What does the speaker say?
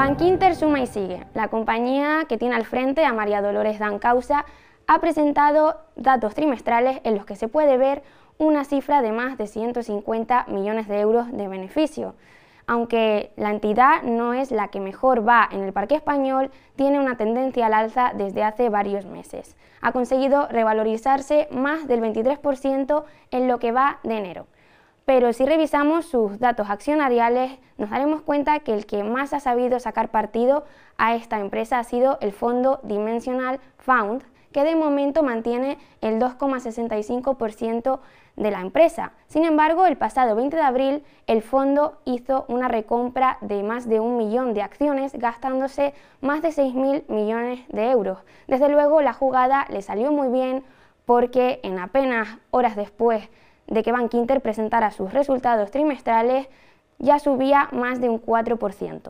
Bankinter suma y sigue. La compañía que tiene al frente a María Dolores Dancausa ha presentado datos trimestrales en los que se puede ver una cifra de más de 150 millones de euros de beneficio. Aunque la entidad no es la que mejor va en el parque español, tiene una tendencia al alza desde hace varios meses. Ha conseguido revalorizarse más del 23% en lo que va de enero pero si revisamos sus datos accionariales nos daremos cuenta que el que más ha sabido sacar partido a esta empresa ha sido el fondo Dimensional Fund, que de momento mantiene el 2,65% de la empresa. Sin embargo, el pasado 20 de abril el fondo hizo una recompra de más de un millón de acciones gastándose más de 6.000 millones de euros. Desde luego la jugada le salió muy bien porque en apenas horas después de que Bankinter presentara sus resultados trimestrales ya subía más de un 4%.